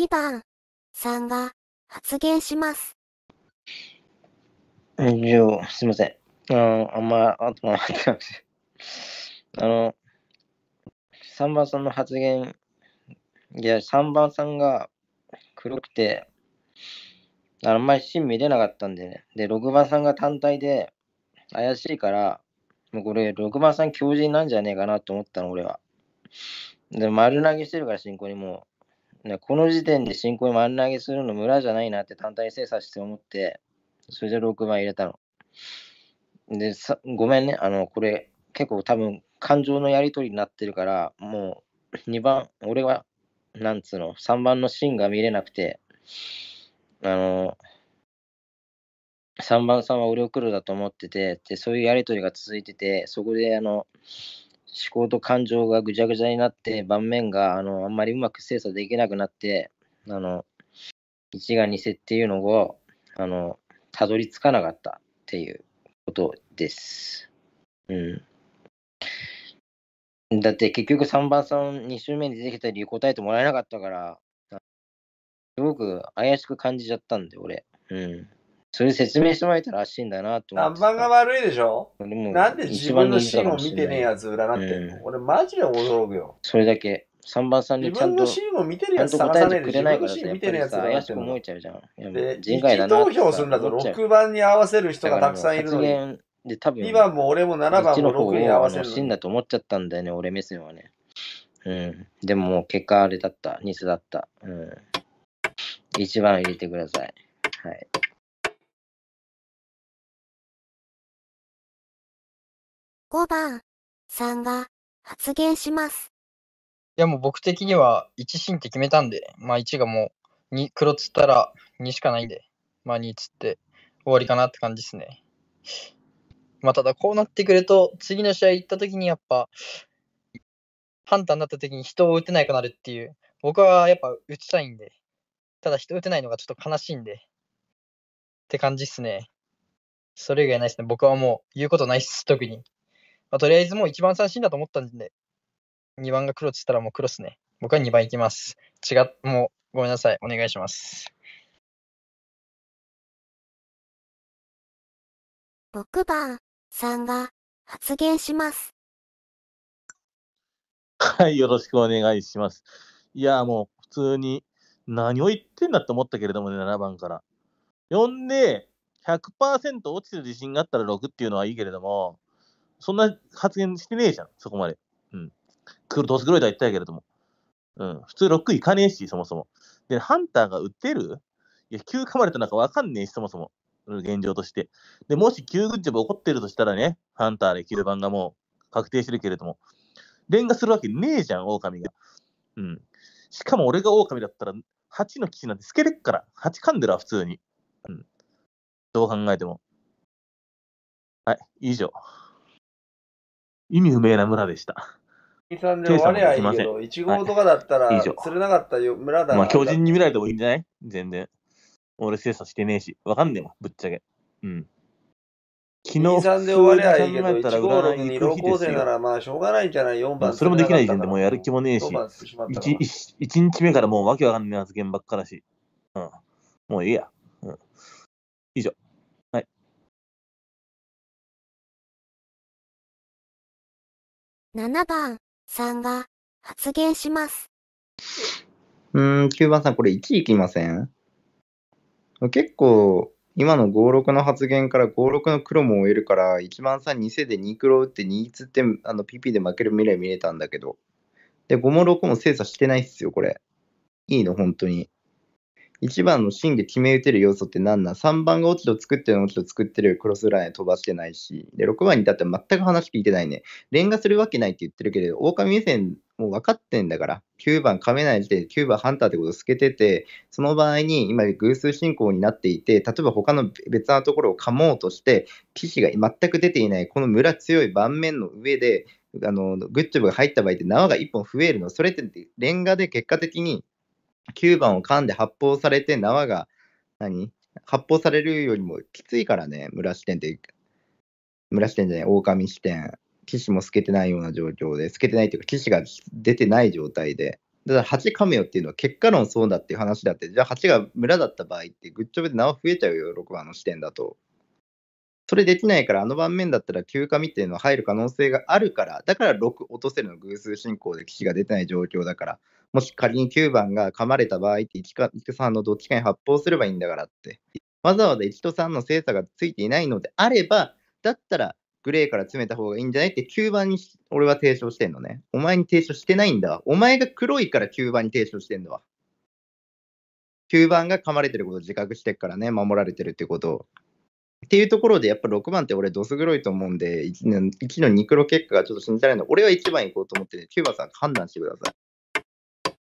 2番さんが発言します。以上、すみません。ああんま、あとなってなくしあの、3番さんの発言、いや、3番さんが黒くて、あんまり芯見れなかったんでね。で、6番さんが単体で怪しいから、もうこれ、6番さん強靭なんじゃねえかなと思ったの、俺は。で、丸投げしてるから、進行にもう。ね、この時点で進行に丸投げするの村じゃないなって単体精査して思って、それで6番入れたの。でさ、ごめんね、あの、これ、結構多分、感情のやり取りになってるから、もう、2 番、俺は、なんつうの、3番のシーンが見れなくて、あの、3番さんは俺を来るだと思ってて、で、そういうやり取りが続いてて、そこで、あの、思考と感情がぐちゃぐちゃになって、盤面が、あの、あんまりうまく精査できなくなって、あの、1が2世っていうのを、あの、たどり着かなかったっていう。ことです。うん。だって結局3番さん2周目に出てきた理由答えてもらえなかったから、すごく怪しく感じちゃったんで、俺。うん。それ説明してもらえたらしいんだなと思って。が悪いでしょでなんで自分のシーンを見てねえやつ占ってんの、うん、俺マジで驚くよ。それだけ。3番さんにちゃんと自分のシーンを見てるやつ探さないでくれないからさ、見てるやつ怪しく思えちゃうじゃん。で、人外だな。投票するんだと6番に合わせる人がたくさんいるのに。で、多分2番も俺も7番も6に合わせるの。だと思っちゃったんだよね、俺目線はね。うん。でももう結果あれだった。ニスだった。うん。1番入れてください。はい。5番さんが発言します。や、もう僕的には1ンって決めたんで、まあ1がもう2、黒つったら2しかないんで、まあ2つって終わりかなって感じですね。まあただこうなってくると、次の試合行った時にやっぱ、判断になった時に人を打てないくなるっていう、僕はやっぱ打ちたいんで、ただ人打てないのがちょっと悲しいんで、って感じっすね。それ以外ないっすね。僕はもう言うことないっす、特に。まあ、とりあえずもう一番三振だと思ったんで、2番が黒って言ったらもう黒っすね。僕は2番いきます。違っ、もうごめんなさい。お願いします。6番さんが発言します。はい、よろしくお願いします。いや、もう普通に何を言ってんだって思ったけれどもね、7番から。呼んで100%落ちてる自信があったら6っていうのはいいけれども、そんな発言してねえじゃん、そこまで。どスグロイドは言ったやけれども。うん。普通ロックいかねえし、そもそも。で、ハンターがってるいや、9噛まれたなんかわかんねえし、そもそも。現状として。で、もし9グッジョブ起こってるとしたらね、ハンターで9番がもう確定してるけれども。連打するわけねえじゃん、狼が。うん。しかも俺が狼だったら、8の騎士なんて透けてっから、8噛んでるわ、普通に。うん。どう考えても。はい、以上。意味不明な村でした。さんで終わりやいいけど、1号とかだったら、釣れなかったよ、はい、村だまあ、巨人に見られてもいいんじゃない全然。俺、精査してねえし、わかんねえもん、ぶっちゃけ。うん。昨日、2、3で終わりゃいいけど、1号6に6構成なら、まあ、しょうがないんじゃない、4番それもできない時点でもうやる気もねえし、し 1, 1, 1日目からもうわけわかんねえ発言ばっかだし。うん。もういいや。うん。以上。はい。7番。さんが発言します。うーん、9番さん、これ1いきません結構、今の56の発言から56の黒も終えるから、1番さん2世で2黒打って2つってあの PP で負ける未来見れたんだけど。で、5も6も精査してないっすよ、これ。いいの、本当に。1番の芯で決め打てる要素って何なん ?3 番が落ち度作ってるの落ち度作ってるクロスライン飛ばしてないし、で、6番に至っては全く話聞いてないね。レンガするわけないって言ってるけれど、狼目線もう分かってんだから、9番噛めない時点で9番ハンターってことを透けてて、その場合に今偶数進行になっていて、例えば他の別なところを噛もうとして、騎士が全く出ていない、この村強い盤面の上で、あのグッジョブが入った場合って縄が1本増えるの、それってレンガで結果的に9番を噛んで発砲されて縄が何発砲されるよりもきついからね、村視点って、村視点じゃない、狼視点騎士も透けてないような状況で、透けてないというか、騎士が出てない状態で、だから8噛めよっていうのは結果論そうだっていう話だって、じゃあ8が村だった場合って、ぐっちょべで縄増えちゃうよ、6番の視点だと。それできないから、あの盤面だったら休暇みていうのは入る可能性があるから、だから6落とせるの偶数進行で騎士が出てない状況だから、もし仮に9番が噛まれた場合って1か3のどっちかに発砲すればいいんだからって、わざわざ1と3の精査がついていないのであれば、だったらグレーから詰めた方がいいんじゃないって9番に俺は提唱してんのね。お前に提唱してないんだわ。お前が黒いから9番に提唱してんだわ。9番が噛まれてることを自覚してっからね、守られてるってことを。っていうところで、やっぱ6番って俺、どす黒いと思うんで、1の ,1 ク2黒結果がちょっと信じられない。俺は1番行こうと思ってて、9番さん判断してください。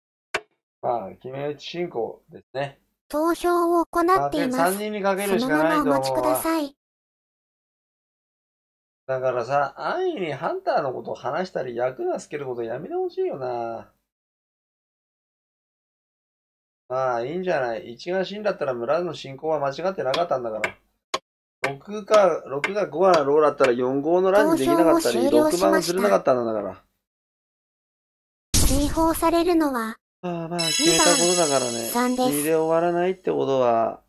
まあ、決め打ち進行ですね。投票を行っています。3人にかけるしかないと思うわ。のままお待ちください。だからさ、安易にハンターのことを話したり、役がつけることやめてほしいよな。まあ、いいんじゃない。一が死んだったら村の進行は間違ってなかったんだから。6か、6が5はローだったら4号のランにできなかったり、6番が釣れなかったんだから。追放されるのは、まあまあ、消えたことだからね。2でで終わらないってことは、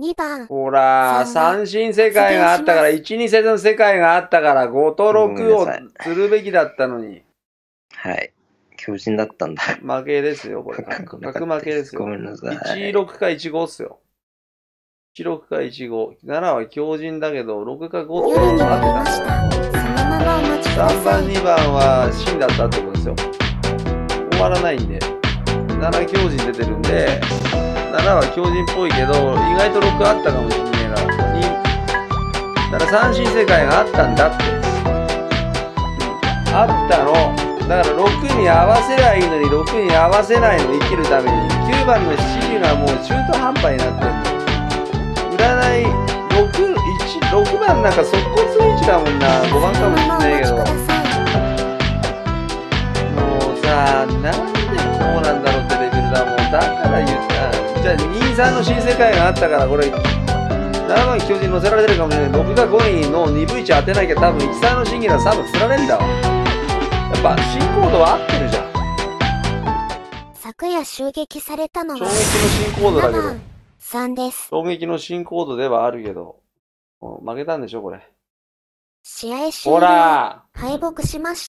2番。ほら、三進世界があったから、1、2世の世界があったから、5と6をするべきだったのに。はい。強靭だったんだ。負けですよ、これ。角 負けですよ。ごめんなさい。16か15っすよ。1六か1五。7は強靭だけど、六か五っていうのが合ってたんです3番、2番は芯だったってことですよ。終わらないんで。7強靭出てるんで、7は強靭っぽいけど、意外と六あったかもしんねえな。2。だから三振世界があったんだって。あったの。だから6に合わせりゃいいのに、6に合わせないの生きるために。9番の7がもう中途半端になってるんだらい 6, 番なんか速攻する位置だもんな5番かもしんないけどもうさなんでこうなんだろうってレベルだもうだから言ったじゃあ23の新世界があったからこれ7番巨に載せられてるかもしれない6が5位の2分1当てなきゃ多分13の審議が多分釣られるんだわやっぱ進行度は合ってるじゃん昨夜襲撃されたのは衝撃の進行度だけど3です。攻撃の進行度ではあるけど、負けたんでしょ、これ。試合終了。ほら敗北しました。